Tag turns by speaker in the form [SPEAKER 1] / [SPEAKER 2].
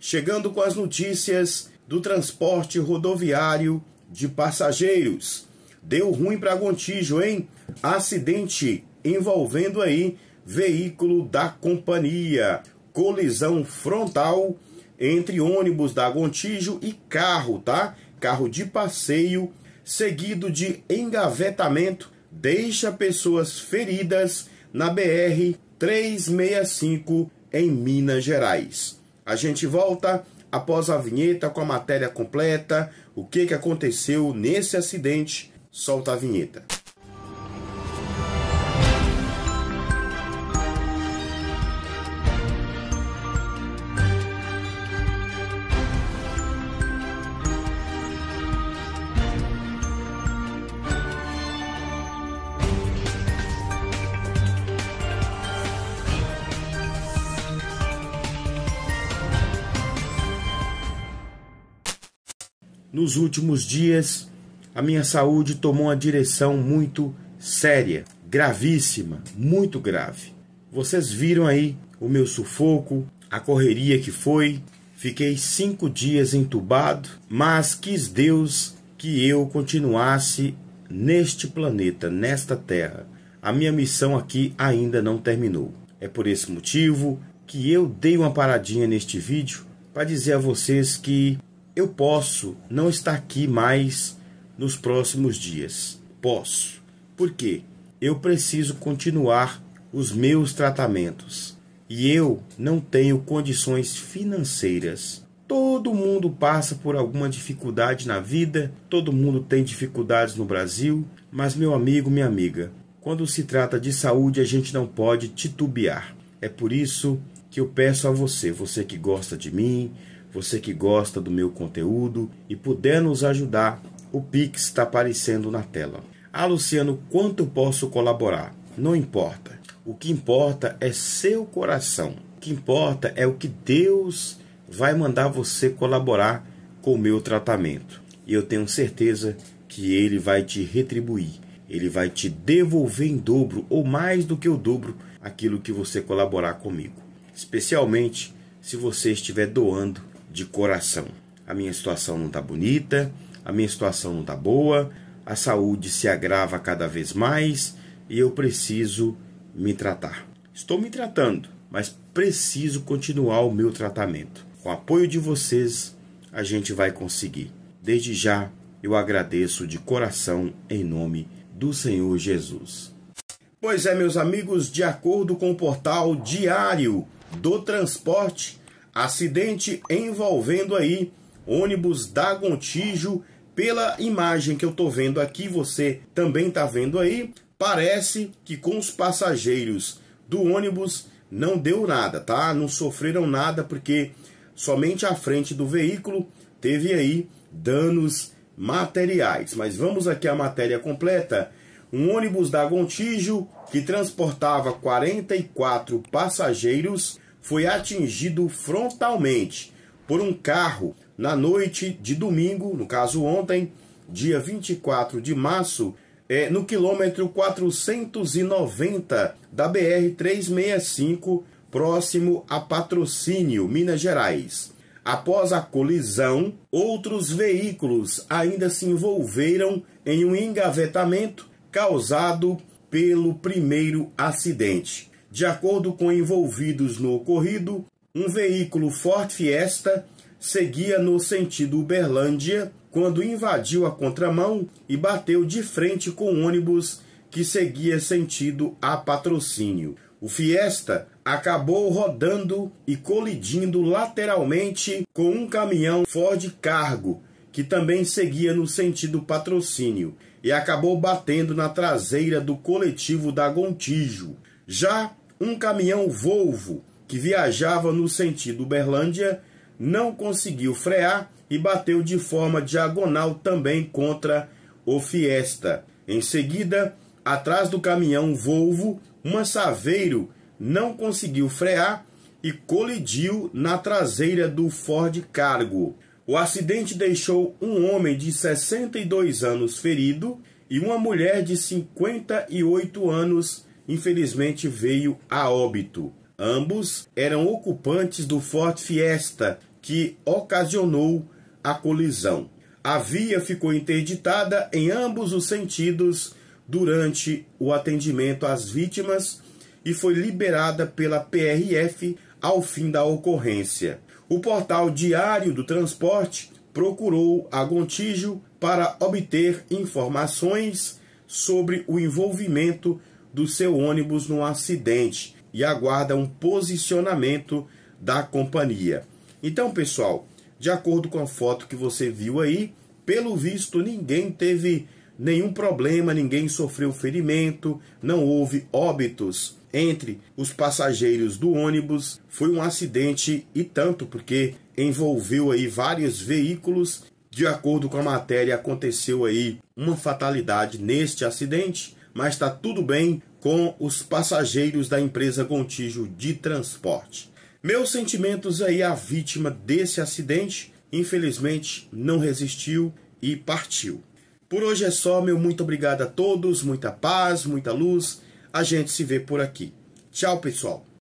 [SPEAKER 1] chegando com as notícias do transporte rodoviário de passageiros. Deu ruim para Gontijo, hein? Acidente envolvendo aí veículo da companhia. Colisão frontal entre ônibus da Gontijo e carro, tá? Carro de passeio, seguido de engavetamento, deixa pessoas feridas na BR 365 em Minas Gerais. A gente volta após a vinheta com a matéria completa, o que, que aconteceu nesse acidente. Solta a vinheta. nos últimos dias, a minha saúde tomou uma direção muito séria, gravíssima, muito grave. Vocês viram aí o meu sufoco, a correria que foi. Fiquei cinco dias entubado, mas quis Deus que eu continuasse neste planeta, nesta terra. A minha missão aqui ainda não terminou. É por esse motivo que eu dei uma paradinha neste vídeo para dizer a vocês que eu posso não estar aqui mais nos próximos dias. Posso. Por quê? Eu preciso continuar os meus tratamentos e eu não tenho condições financeiras. Todo mundo passa por alguma dificuldade na vida, todo mundo tem dificuldades no Brasil, mas meu amigo, minha amiga, quando se trata de saúde a gente não pode titubear. É por isso que eu peço a você, você que gosta de mim, você que gosta do meu conteúdo e puder nos ajudar, o Pix está aparecendo na tela. Ah, Luciano, quanto posso colaborar? Não importa. O que importa é seu coração. O que importa é o que Deus vai mandar você colaborar com o meu tratamento. E eu tenho certeza que ele vai te retribuir. Ele vai te devolver em dobro ou mais do que o dobro aquilo que você colaborar comigo. Especialmente se você estiver doando de coração. A minha situação não está bonita, a minha situação não está boa, a saúde se agrava cada vez mais e eu preciso me tratar. Estou me tratando, mas preciso continuar o meu tratamento. Com o apoio de vocês, a gente vai conseguir. Desde já, eu agradeço de coração em nome do Senhor Jesus. Pois é, meus amigos, de acordo com o portal Diário do Transporte, Acidente envolvendo aí ônibus da Gontijo. Pela imagem que eu tô vendo aqui, você também tá vendo aí, parece que com os passageiros do ônibus não deu nada, tá? Não sofreram nada porque somente a frente do veículo teve aí danos materiais. Mas vamos aqui à matéria completa. Um ônibus da Gontijo que transportava 44 passageiros foi atingido frontalmente por um carro na noite de domingo, no caso ontem, dia 24 de março, é, no quilômetro 490 da BR 365, próximo a Patrocínio, Minas Gerais. Após a colisão, outros veículos ainda se envolveram em um engavetamento causado pelo primeiro acidente. De acordo com envolvidos no ocorrido, um veículo Ford Fiesta seguia no sentido Uberlândia quando invadiu a contramão e bateu de frente com um ônibus que seguia sentido a patrocínio. O Fiesta acabou rodando e colidindo lateralmente com um caminhão Ford Cargo, que também seguia no sentido patrocínio, e acabou batendo na traseira do coletivo da Gontijo. Já um caminhão Volvo que viajava no sentido Uberlândia não conseguiu frear e bateu de forma diagonal também contra o Fiesta. Em seguida, atrás do caminhão Volvo, uma Saveiro não conseguiu frear e colidiu na traseira do Ford Cargo. O acidente deixou um homem de 62 anos ferido e uma mulher de 58 anos infelizmente veio a óbito. Ambos eram ocupantes do Ford Fiesta que ocasionou a colisão. A via ficou interditada em ambos os sentidos durante o atendimento às vítimas e foi liberada pela PRF ao fim da ocorrência. O portal Diário do Transporte procurou a Gontijo para obter informações sobre o envolvimento do seu ônibus num acidente e aguarda um posicionamento da companhia. Então, pessoal, de acordo com a foto que você viu aí, pelo visto ninguém teve nenhum problema, ninguém sofreu ferimento, não houve óbitos entre os passageiros do ônibus. Foi um acidente e tanto, porque envolveu aí vários veículos. De acordo com a matéria, aconteceu aí uma fatalidade neste acidente mas está tudo bem com os passageiros da empresa Contígio de Transporte. Meus sentimentos aí à vítima desse acidente, infelizmente não resistiu e partiu. Por hoje é só, meu muito obrigado a todos, muita paz, muita luz. A gente se vê por aqui. Tchau, pessoal.